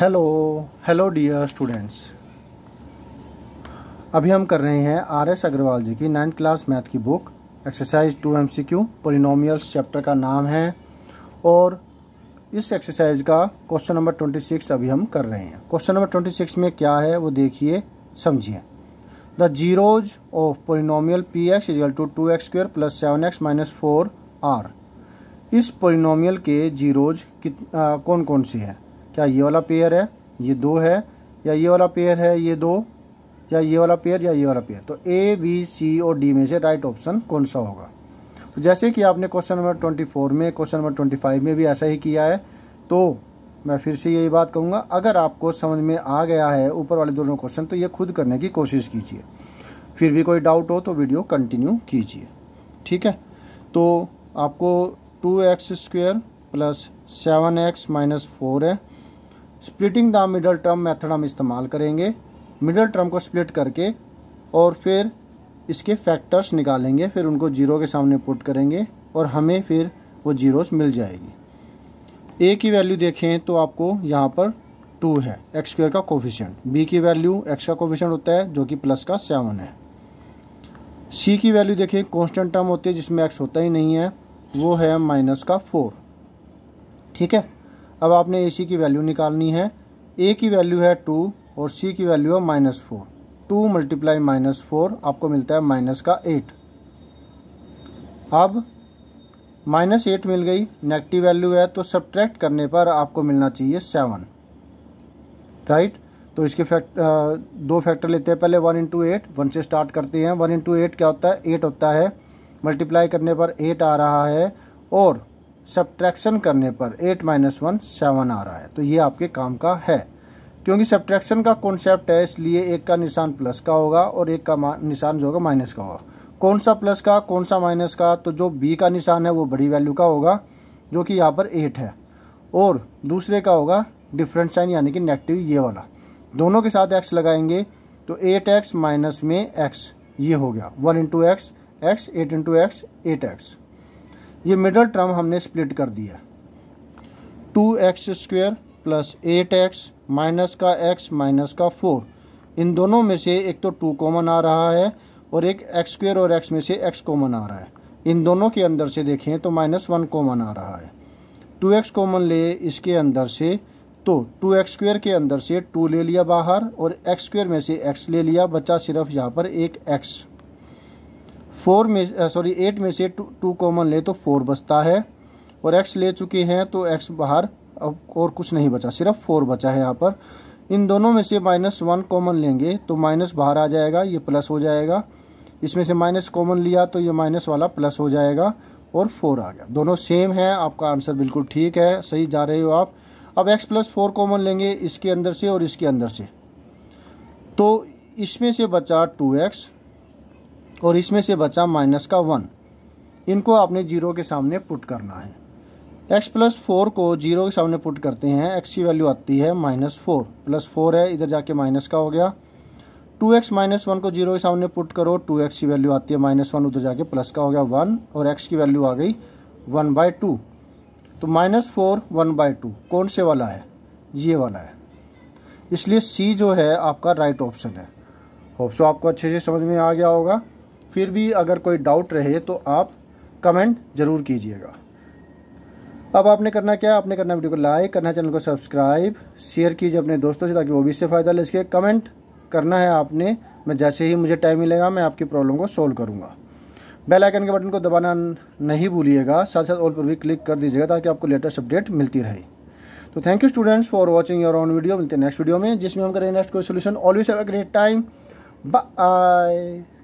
hello hello dear students अभी हम कर रहे हैं आर एस अग्रवाल जी की नाइन्थ क्लास मैथ की book exercise two M C Q polynomials chapter का नाम है और इस एक्सरसाइज का क्वेश्चन नंबर ट्वेंटी सिक्स अभी हम कर रहे हैं क्वेश्चन नंबर ट्वेंटी सिक्स में क्या है वो देखिए समझिए the zeros of polynomial P X equal to two X square plus seven X minus four are इस पोलिनोमियल के जीरोज कित कौन कौन से हैं क्या ये वाला पेयर है ये दो है या ये वाला पेयर है ये दो या ये वाला पेयर या ये वाला पेयर तो ए बी सी और डी में से राइट ऑप्शन कौन सा होगा तो जैसे कि आपने क्वेश्चन नंबर ट्वेंटी फोर में क्वेश्चन नंबर ट्वेंटी फाइव में भी ऐसा ही किया है तो मैं फिर से यही बात कहूँगा अगर आपको समझ में आ गया है ऊपर वाले दोनों क्वेश्चन तो ये खुद करने की कोशिश कीजिए फिर भी कोई डाउट हो तो वीडियो कंटिन्यू कीजिए ठीक है तो आपको two X square plus seven X minus four है splitting the middle term method हम इस्तेमाल करेंगे मिडल टर्म को स्प्लिट करके और फिर इसके फैक्टर्स निकालेंगे फिर उनको जीरो के सामने पुट करेंगे और हमें फिर वो जीरोस मिल जाएगी ए की वैल्यू देखें तो आपको यहाँ पर टू है एक्स स्क्र का कोफिशेंट बी की वैल्यू एक्स का कोफिशेंट होता है जो कि प्लस का सेवन है सी की वैल्यू देखें कॉन्स्टेंट टर्म होती है जिसमें एक्स होता ही नहीं है वो है माइनस का फोर ठीक है अब आपने ए सी की वैल्यू निकालनी है ए की वैल्यू है टू और सी की वैल्यू है minus four two multiply minus four आपको मिलता है माइनस का एट अब माइनस एट मिल गई नेगेटिव वैल्यू है तो सब्ट्रैक्ट करने पर आपको मिलना चाहिए सेवन राइट तो इसके फैक्ट दो फैक्टर लेते हैं पहले वन इंटू एट वन से स्टार्ट करते हैं वन इंटू एट क्या होता है एट होता है मल्टीप्लाई करने पर एट आ रहा है और सब्ट्रैक्शन करने पर एट माइनस वन सेवन आ रहा है तो ये आपके काम का है क्योंकि सब्ट्रैक्शन का कॉन्सेप्ट है इसलिए एक का निशान प्लस का होगा और एक का निशान जो होगा माइनस का होगा कौन सा प्लस का कौन सा माइनस का तो जो बी का निशान है वो बड़ी वैल्यू का होगा जो कि यहाँ पर एट है और दूसरे का होगा डिफरेंट साइन यानी कि नेगेटिव ये वाला दोनों के साथ एक्स लगाएंगे तो एट एक्स माइनस में एक्स ये हो गया one into X X eight into X eight X ये मिडल टर्म हमने स्प्लिट कर दिया two X square plus eight X minus का एक्स माइनस का फोर इन दोनों में से एक तो टू कॉमन आ रहा है और एक एक्स स्क्वेयर और एक्स में से एक्स कॉमन आ रहा है इन दोनों के अंदर से देखें तो माइनस वन कॉमन आ रहा है टू एक्स कॉमन ले इसके अंदर से तो टू एक्स स्क्वेयर के अंदर से टू ले लिया बाहर और एक्स स्क्वेयर में से एक्स ले लिया बचा सिर्फ यहाँ पर एक एक्स फोर में सॉरी एट में से टू टू कॉमन ले तो फोर बचता है और एक्स ले चुके हैं तो एक्स बाहर अब और कुछ नहीं बचा सिर्फ फोर बचा है यहाँ पर इन दोनों में से माइनस वन कॉमन लेंगे तो माइनस बाहर आ जाएगा ये प्लस हो जाएगा इसमें से माइनस कॉमन लिया तो ये माइनस वाला प्लस हो जाएगा और फोर आ गया दोनों सेम है आपका आंसर बिल्कुल ठीक है सही जा रहे हो आप अब एक्स प्लस फोर कॉमन लेंगे इसके अंदर से और इसके अंदर से तो इसमें से बचा टू एक्स और इसमें से बचा माइनस का वन इनको आपने जीरो के सामने पुट करना है एक्स प्लस फोर को जीरो के सामने पुट करते हैं एक्स की वैल्यू आती है माइनस फोर प्लस फोर है इधर जाके माइनस का हो गया टू एक्स माइनस वन को जीरो के सामने पुट करो टू एक्स की वैल्यू आती है माइनस वन उधर जाके प्लस का हो गया वन और एक्स की वैल्यू आ गई वन बाय टू तो minus four one by two कौन से वाला है ये वाला है इसलिए सी जो है आपका राइट ऑप्शन है होप सो आपको अच्छे से समझ में आ गया होगा फिर भी अगर कोई डाउट रहे तो आप कमेंट ज़रूर कीजिएगा अब आपने करना क्या आपने करना वीडियो को लाइक करना है चैनल को सब्सक्राइब शेयर कीजिए अपने दोस्तों से ताकि वो भी इससे फ़ायदा ले सके कमेंट करना है आपने मैं जैसे ही मुझे टाइम मिलेगा मैं आपकी प्रॉब्लम को सोल्व करूँगा बेल आइकन के बटन को दबाना नहीं भूलिएगा साथ साथ ऑल पर भी क्लिक कर दीजिएगा ताकि आपको लेटेस्ट अपडेट मिलती रहे तो thank you students for watching your on video मिलते हैं नेक्स्ट वीडियो में जिसमें हम करेंगे नेक्स्ट कोई solution always have a great time bye